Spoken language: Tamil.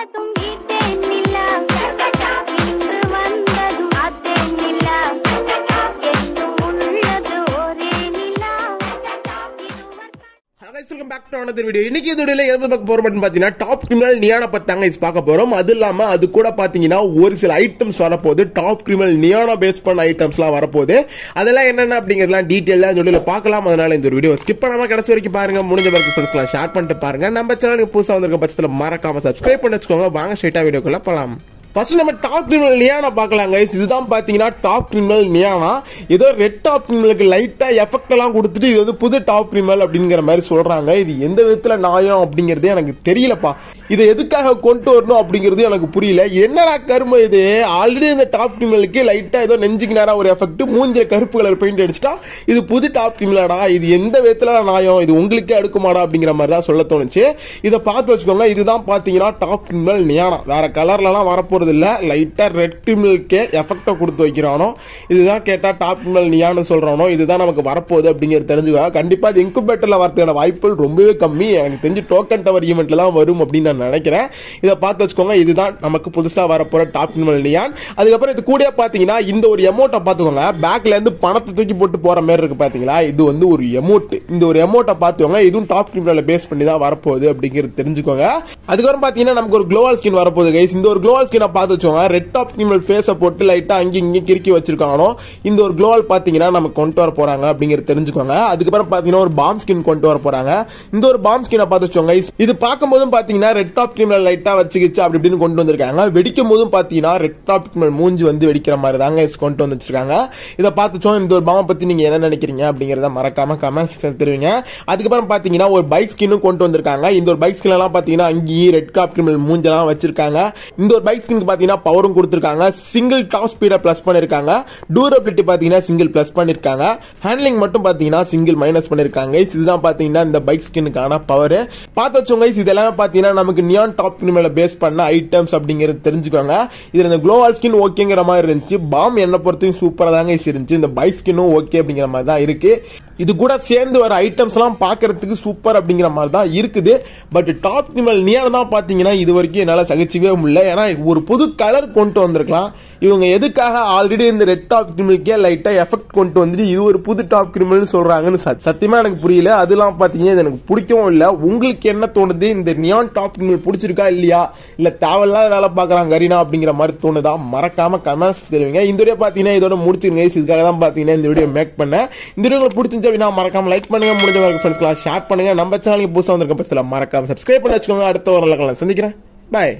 I don't welcome back video இன்னைக்கு பார்த்தீங்கன்னா டாப் நியான பார்க்க அது கூட ஒரு சில ஐட்டம்ஸ் டாப் கிரிமினல் பேஸ் பண்ண ஐட்டம்ஸ்லாம் அதெல்லாம் என்னென்ன டீட்டெயிலாக பார்க்கலாம் இந்த வீடியோ வரைக்கும் பாருங்க முடிஞ்ச ஷேர் பண்ணிட்டு பாருங்க சேனலுக்கு புதுசாக வந்திருக்க பட்சத்தில் மறக்காம சப்ஸ்கிரைப் பண்ணி வச்சுக்கோங்க வாங்க ஸ்ட்ரைட்டாக வீடியோக்குள்ள போகலாம் ஃபர்ஸ்ட் நம்ம டாப் கிரிமினல் நியானா பார்க்கலாம் கைஸ் இதுதான் பார்த்தீங்கன்னா டாப் கிரிமினல் நியானா ஏதோ ரெட் டாப் கிரிமினலுக்கு லைட்டாக எஃபெக்ட் எல்லாம் கொடுத்துட்டு இது வந்து புது டாப் கிரிமினல் அப்படிங்கிற மாதிரி சொல்கிறாங்க இது எந்த விதத்தில் நாயம் அப்படிங்கிறதே எனக்கு தெரியலப்பா இதை எதுக்காக கொண்டு வரணும் அப்படிங்கிறது எனக்கு புரியல என்னடா கரும இது ஆல்ரெடி இந்த டாப் டீம்களுக்கு லைட்டாக ஏதோ நெஞ்சுக்கு நேரம் ஒரு எஃபெக்ட் மூஞ்சி கருப்பு கலர் பெயிண்ட் அடிச்சுட்டா இது புது டாப் டீம்லடா இது எந்த விதத்தில் நாயம் இது உங்களுக்கே அடுக்குமாடா அப்படிங்கிற மாதிரி தான் சொல்ல தோணுச்சு இதை பார்த்து வச்சுக்கோங்க இதுதான் பார்த்தீங்கன்னா டாப் டீம்கள் நியானா வேற கலர்லலாம் வரப்போகிறது இல்லை லைட்டாக ரெட் டீம்களுக்கே எஃபெக்டை கொடுத்து வைக்கிறானோ இதுதான் கேட்டால் டாப் டீம்கள் நியானம் சொல்கிறானோ இதுதான் நமக்கு வரப்போகுது அப்படிங்கிறது தெரிஞ்சுக்கோங்க கண்டிப்பாக இது இன்குபேட்டர்ல வரதுக்கான வாய்ப்புகள் ரொம்பவே கம்மி எனக்கு தெரிஞ்சு டோக்கன் டவர் ஈவெண்ட்ல தான் வரும் அப்படின்னு நான் நான் நினைக்கிறேன் இதை பார்த்து வச்சுக்கோங்க இதுதான் நமக்கு புதுசாக வரப்போகிற டாப் இன்வல் நியான் அதுக்கப்புறம் இது கூட பார்த்தீங்கன்னா இந்த ஒரு எமௌண்ட்டை பார்த்துக்கோங்க பேக்லேருந்து பணத்தை தூக்கி போட்டு போகிற மாதிரி இருக்கு பார்த்தீங்களா இது வந்து ஒரு எமௌண்ட் இந்த ஒரு எமௌண்ட்டை பார்த்துக்கோங்க இதுவும் டாப் இன்வலில் பேஸ் பண்ணி தான் வரப்போகுது அப்படிங்கிறது தெரிஞ்சுக்கோங்க அதுக்கப்புறம் பார்த்தீங்கன்னா நமக்கு ஒரு க்ளோவல் ஸ்கின் வரப்போகுது கைஸ் இந்த ஒரு க்ளோவல் ஸ்கினை பார்த்து வச்சுக்கோங்க ரெட் டாப் இன்வல் ஃபேஸை போட்டு லைட்டாக அங்கேயும் இங்கேயும் கிறுக்கி வச்சிருக்காங்களோ இந்த ஒரு க்ளோவல் பார்த்தீங்கன்னா நமக்கு கொண்டு வர போகிறாங்க அப்படிங்கிறது தெரிஞ்சுக்கோங்க அதுக்கப்புறம் பார்த்தீங்கன்னா ஒரு பாம் ஸ்கின் கொண்டு வர போகிறாங்க இந்த ஒரு பாம் ஸ்கினை பார்த்து வச்சுக்கோங்க இது பார்க்கும்போதும் பார்த்தீங்கன்னா ரெட் ரெட் டாப் கிரிமினல் லைட்டாக வச்சுக்கிச்சு அப்படி இப்படின்னு கொண்டு வந்திருக்காங்க வெடிக்கும் போதும் பார்த்தீங்கன்னா ரெட் டாப் கிரிமினல் மூஞ்சி வந்து வெடிக்கிற மாதிரி தாங்க கொண்டு வந்து வச்சிருக்காங்க இதை பார்த்துச்சோம் இந்த ஒரு பாம்பை பற்றி நீங்கள் என்ன நினைக்கிறீங்க அப்படிங்கிறத மறக்காம கமெண்ட்ஸ் தருவீங்க அதுக்கப்புறம் பார்த்தீங்கன்னா ஒரு பைக் ஸ்கின்னும் கொண்டு வந்திருக்காங்க இந்த ஒரு பைக் ஸ்கின்லாம் பார்த்தீங்கன்னா அங்கேயே ரெட் டாப் கிரிமினல் மூஞ்செல்லாம் வச்சிருக்காங்க இந்த ஒரு பைக் ஸ்கின் பார்த்தீங்கன்னா பவரும் கொடுத்துருக்காங்க சிங்கிள் டாப் ஸ்பீடை ப்ளஸ் பண்ணியிருக்காங்க டூரபிலிட்டி பார்த்தீங்கன்னா சிங்கிள் ப்ளஸ் பண்ணியிருக்காங்க ஹேண்ட்லிங் மட்டும் பார்த்தீங்கன்னா சிங்கிள் மைனஸ் பண்ணியிருக்காங்க இதுதான் பார்த்தீங்கன்னா இந்த பைக் ஸ்கின்னுக்கான பவர் பார்த்து வச்சவங்க இதெல்லாம் பார்த்தீங்கன்னா நமக்கு உங்களுக்கு நியான் டாப்பின் மேல பேஸ் பண்ண ஐட்டம்ஸ் அப்படிங்கிறது தெரிஞ்சுக்கோங்க இதுல இந்த குளோவால் ஸ்கின் ஓகேங்கிற மாதிரி இருந்துச்சு பாம் என்னை பொறுத்தையும் சூப்பராக தாங்க இருந்துச்சு இந்த பைக் ஸ்கின்னும் ஓகே அப்படிங்கிற மாதிரி தான் இருக்கு இது கூட சேர்ந்து வர ஐட்டம்ஸ் எல்லாம் பாக்குறதுக்கு சூப்பர் அப்படிங்கிற மாதிரி தான் இருக்குது பட் டாப் நிமல் நியர் தான் பார்த்தீங்கன்னா இது வரைக்கும் என்னால் சகிச்சிக்கவே முடியல ஏன்னா ஒரு புது கலர் கொண்டு வந்திருக்கலாம் இவங்க எதுக்காக ஆல்ரெடி இந்த ரெட் டாப் கிரிமலுக்கே லைட்டாக எஃபெக்ட் கொண்டு வந்துட்டு இது ஒரு புது டாப் கிரிமல்னு சொல்றாங்கன்னு சத்தியமா எனக்கு புரியல அதெல்லாம் பார்த்தீங்கன்னா இது எனக்கு பிடிக்கவும் இல்லை உங்களுக்கு என்ன தோணுது இந்த நியான் டாப் உங்களுக்கு பிடிச்சிருக்கா இல்லையா இல்ல தேவையில்லாத வேலை பார்க்குறாங்க கரீனா அப்படிங்கிற மாதிரி தோணுதா மறக்காம கமெண்ட்ஸ் தெரிவிங்க இந்த வீடியோ பாத்தீங்கன்னா இதோட முடிச்சிருங்க இதுக்காக தான் பார்த்தீங்கன்னா இந்த வீடியோ மேக் பண்ணேன் இந்த வீடியோ உங்களுக்கு பிடிச்சிருந்து அப்படின்னா மறக்காம லைக் பண்ணுங்க முடிஞ்ச வரைக்கும் ஃப்ரெண்ட்ஸ்லாம் ஷேர் பண்ணுங்க நம்ம சேனலுக்கு புதுசாக வந்திருக்க பட்சத்தில் மறக்காம சப்ஸ்கிரைப் பண்ணி வச்சுக்கோங்க அடுத்த வரலாம் சந்திக்கிறேன் பாய்